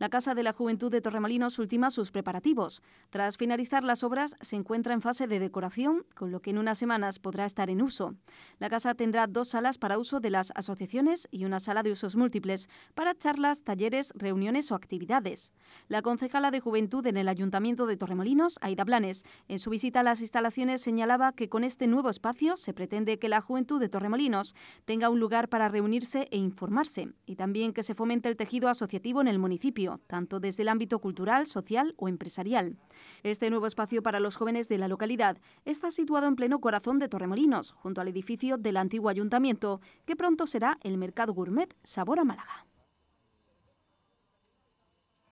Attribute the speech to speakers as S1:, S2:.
S1: La Casa de la Juventud de Torremolinos ultima sus preparativos. Tras finalizar las obras, se encuentra en fase de decoración, con lo que en unas semanas podrá estar en uso. La casa tendrá dos salas para uso de las asociaciones y una sala de usos múltiples para charlas, talleres, reuniones o actividades. La concejala de Juventud en el Ayuntamiento de Torremolinos, Aida Blanes, en su visita a las instalaciones señalaba que con este nuevo espacio se pretende que la juventud de Torremolinos tenga un lugar para reunirse e informarse y también que se fomente el tejido asociativo en el municipio tanto desde el ámbito cultural, social o empresarial. Este nuevo espacio para los jóvenes de la localidad está situado en pleno corazón de Torremolinos, junto al edificio del antiguo ayuntamiento, que pronto será el Mercado Gourmet Sabor a Málaga.